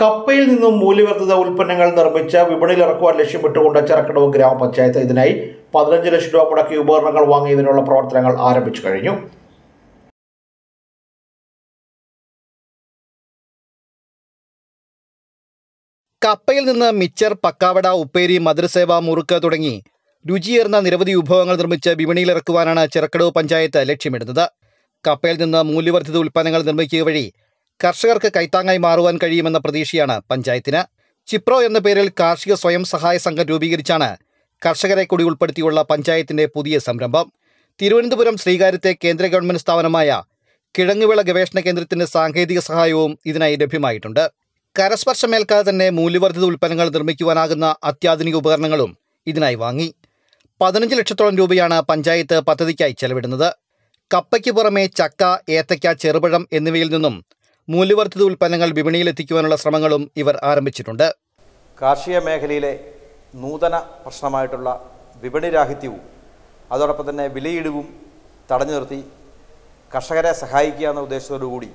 കപ്പയിൽ നിന്നും മൂല്യവർദ്ധിത ഉൽപ്പന്നങ്ങൾ നിർമ്മിച്ച് വിപണിയിൽ ഇറക്കുവാൻ ലക്ഷ്യമിട്ടുകൊണ്ട് ചെറുക്കടവ് ഗ്രാമപഞ്ചായത്ത് ഇതിനായി പതിനഞ്ച് ലക്ഷം രൂപ മുടക്കി ഉപകരണങ്ങൾ വാങ്ങിയതിനുള്ള പ്രവർത്തനങ്ങൾ ആരംഭിച്ചു കഴിഞ്ഞു കപ്പയിൽ നിന്ന് മിച്ചർ പക്കാവട ഉപ്പേരി മധുരസേവ മുറുക്ക് തുടങ്ങി രുചിയേറുന്ന നിരവധി വിഭവങ്ങൾ നിർമ്മിച്ച് വിപണിയിൽ ഇറക്കുവാനാണ് ചെറുക്കടവ് പഞ്ചായത്ത് ലക്ഷ്യമിടുന്നത് കപ്പയിൽ നിന്ന് മൂല്യവർദ്ധിത ഉൽപ്പന്നങ്ങൾ നിർമ്മിക്കുക വഴി കർഷകർക്ക് കൈത്താങ്ങായി മാറുവാൻ കഴിയുമെന്ന പ്രതീക്ഷയാണ് പഞ്ചായത്തിന് ചിപ്രോ എന്ന പേരിൽ കാർഷിക സ്വയം സഹായ സംഘം രൂപീകരിച്ചാണ് കർഷകരെ കൂടി ഉൾപ്പെടുത്തിയുള്ള പഞ്ചായത്തിന്റെ പുതിയ സംരംഭം തിരുവനന്തപുരം ശ്രീകാര്യത്തെ കേന്ദ്ര ഗവൺമെന്റ് സ്ഥാപനമായ കിഴങ്ങുവിള ഗവേഷണ കേന്ദ്രത്തിന്റെ സാങ്കേതിക സഹായവും ഇതിനായി ലഭ്യമായിട്ടുണ്ട് കരസ്പർശമേൽക്കാതെ തന്നെ മൂല്യവർദ്ധിത ഉൽപ്പന്നങ്ങൾ നിർമ്മിക്കുവാനാകുന്ന അത്യാധുനിക ഉപകരണങ്ങളും ഇതിനായി വാങ്ങി പതിനഞ്ച് ലക്ഷത്തോളം രൂപയാണ് പഞ്ചായത്ത് പദ്ധതിക്കായി ചെലവിടുന്നത് കപ്പയ്ക്ക് പുറമെ ചക്ക ഏത്തയ്ക്ക ചെറുപഴം എന്നിവയിൽ നിന്നും മൂല്യവർദ്ധിത ഉൽപ്പന്നങ്ങൾ വിപണിയിലെത്തിക്കുവാനുള്ള ശ്രമങ്ങളും ഇവർ ആരംഭിച്ചിട്ടുണ്ട് കാർഷിക മേഖലയിലെ നൂതന പ്രശ്നമായിട്ടുള്ള വിപണിരാഹിത്യവും അതോടൊപ്പം തന്നെ വിലയിടിവും തടഞ്ഞു നിർത്തി കർഷകരെ സഹായിക്കുക എന്ന ഉദ്ദേശത്തോടുകൂടി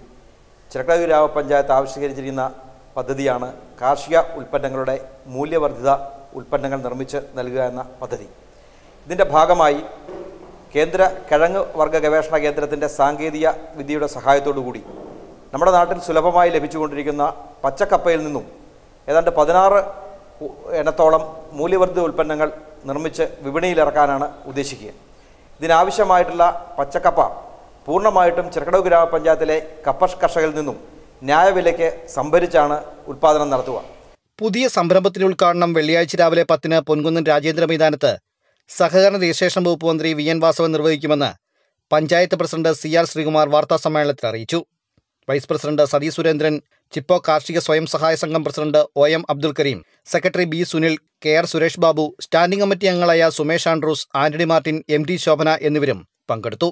ചിരക്കടവ് ഗ്രാമപഞ്ചായത്ത് ആവിഷ്കരിച്ചിരിക്കുന്ന പദ്ധതിയാണ് കാർഷിക ഉൽപ്പന്നങ്ങളുടെ മൂല്യവർദ്ധിത ഉൽപ്പന്നങ്ങൾ നിർമ്മിച്ച് നൽകുക എന്ന പദ്ധതി ഇതിൻ്റെ ഭാഗമായി കേന്ദ്ര കിഴങ്ങ് വർഗ ഗവേഷണ കേന്ദ്രത്തിൻ്റെ സാങ്കേതിക വിദ്യയുടെ സഹായത്തോടുകൂടി കൂടി നമ്മുടെ നാട്ടിൽ സുലഭമായി ലഭിച്ചുകൊണ്ടിരിക്കുന്ന പച്ചക്കപ്പയിൽ നിന്നും ഏതാണ്ട് പതിനാറ് എണ്ണത്തോളം മൂല്യവർദ്ധിത ഉൽപ്പന്നങ്ങൾ നിർമ്മിച്ച് വിപണിയിലിറക്കാനാണ് ഉദ്ദേശിക്കുക ഇതിനാവശ്യമായിട്ടുള്ള പച്ചക്കപ്പ പൂർണ്ണമായിട്ടും ചെറുകടവ് ഗ്രാമപഞ്ചായത്തിലെ കപ്പ കർഷകരിൽ നിന്നും ന്യായവിലയ്ക്ക് സംഭരിച്ചാണ് ഉൽപ്പാദനം നടത്തുക പുതിയ സംരംഭത്തിന് ഉദ്ഘാടനം വെള്ളിയാഴ്ച രാവിലെ പത്തിന് പൊൻകുന്നൻ രാജേന്ദ്ര മൈതാനത്ത് സഹകരണ രജിസ്ട്രേഷൻ വകുപ്പ് മന്ത്രി വി എൻ വാസവൻ നിർവഹിക്കുമെന്ന് panchayat president C R Sreekumar വാർത്താസമ്മേളനത്തിൽ അറിയിച്ചു വൈസ് പ്രസിഡന്റ് സതീ സുരേന്ദ്രൻ ചിപ്പോ കാർഷിക സ്വയം സഹായ സംഘം president O M Abdul Kareem secretary B Sunil K R Suresh Babu standing committee അംഗങ്ങളായ Sumesh Andrews Antony Martin M T Shobhana എന്നിവരും പങ്കെടുത്തു